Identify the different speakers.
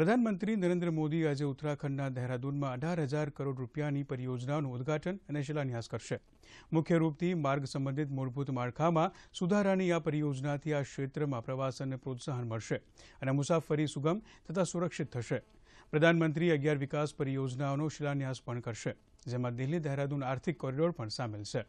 Speaker 1: પ્રધાનમંત્રી નરેન્દ્ર મોદી આજે ઉત્તરાખંડના દહેરાદૂનમાં અઢાર હજાર કરોડ રૂપિયાની પરિયોજનાનું ઉદઘાટન અને શિલાન્યાસ કરશે મુખ્ય રૂપથી માર્ગ સંબંધિત મૂળભૂત માળખામાં સુધારાની આ પરિયોજનાથી આ ક્ષેત્રમાં પ્રવાસનને પ્રોત્સાહન મળશે અને મુસાફરી સુગમ તથા સુરક્ષિત થશે પ્રધાનમંત્રી અગિયાર વિકાસ પરિયોજનાઓનો શિલાન્યાસ પણ કરશે જેમાં દિલ્હી દહેરાદૂન આર્થિક કોરિડોર પણ સામેલ છે